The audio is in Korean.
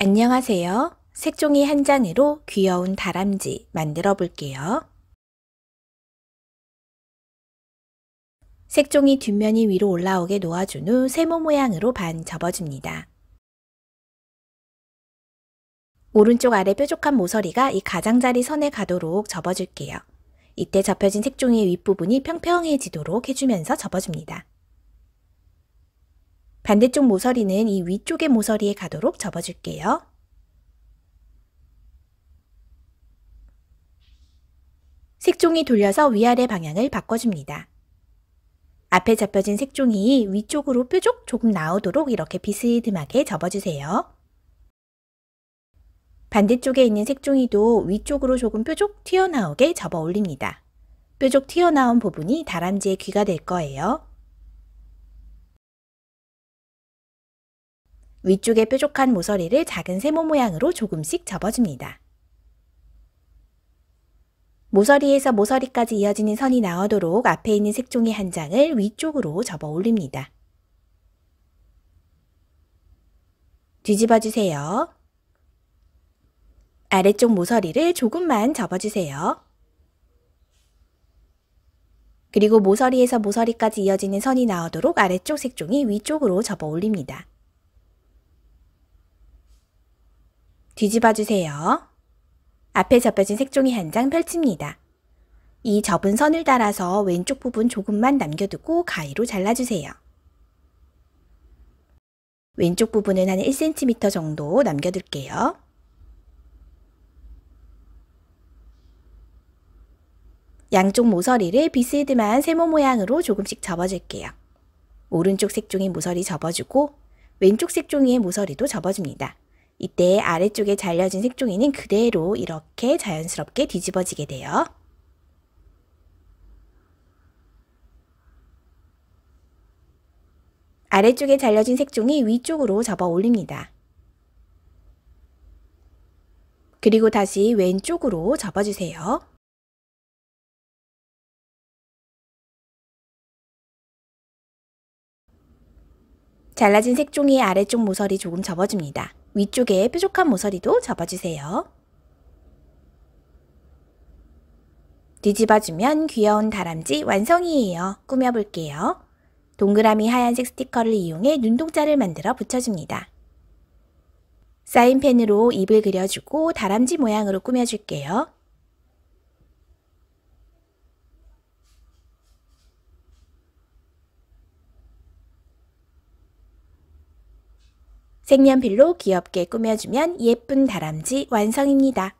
안녕하세요. 색종이 한 장으로 귀여운 다람쥐 만들어 볼게요. 색종이 뒷면이 위로 올라오게 놓아준 후 세모 모양으로 반 접어줍니다. 오른쪽 아래 뾰족한 모서리가 이 가장자리 선에 가도록 접어줄게요. 이때 접혀진 색종이의 윗부분이 평평해지도록 해주면서 접어줍니다. 반대쪽 모서리는 이 위쪽의 모서리에 가도록 접어줄게요. 색종이 돌려서 위아래 방향을 바꿔줍니다. 앞에 잡혀진 색종이 위쪽으로 뾰족 조금 나오도록 이렇게 비스듬하게 접어주세요. 반대쪽에 있는 색종이도 위쪽으로 조금 뾰족 튀어나오게 접어 올립니다. 뾰족 튀어나온 부분이 다람쥐의 귀가 될 거예요. 위쪽에 뾰족한 모서리를 작은 세모 모양으로 조금씩 접어줍니다. 모서리에서 모서리까지 이어지는 선이 나오도록 앞에 있는 색종이 한 장을 위쪽으로 접어 올립니다. 뒤집어 주세요. 아래쪽 모서리를 조금만 접어주세요. 그리고 모서리에서 모서리까지 이어지는 선이 나오도록 아래쪽 색종이 위쪽으로 접어 올립니다. 뒤집어 주세요. 앞에 접혀진 색종이 한 장 펼칩니다. 이 접은 선을 따라서 왼쪽 부분 조금만 남겨두고 가위로 잘라주세요. 왼쪽 부분은 한 1cm 정도 남겨둘게요. 양쪽 모서리를 비스듬한 세모 모양으로 조금씩 접어줄게요. 오른쪽 색종이 모서리 접어주고 왼쪽 색종이의 모서리도 접어줍니다. 이때 아래쪽에 잘려진 색종이는 그대로 이렇게 자연스럽게 뒤집어지게 돼요. 아래쪽에 잘려진 색종이 위쪽으로 접어 올립니다. 그리고 다시 왼쪽으로 접어주세요. 잘라진 색종이 아래쪽 모서리 조금 접어줍니다. 위쪽에 뾰족한 모서리도 접어주세요. 뒤집어주면 귀여운 다람쥐 완성이에요. 꾸며볼게요. 동그라미 하얀색 스티커를 이용해 눈동자를 만들어 붙여줍니다. 사인펜으로 입을 그려주고 다람쥐 모양으로 꾸며줄게요. 색연필로 귀엽게 꾸며주면 예쁜 다람쥐 완성입니다.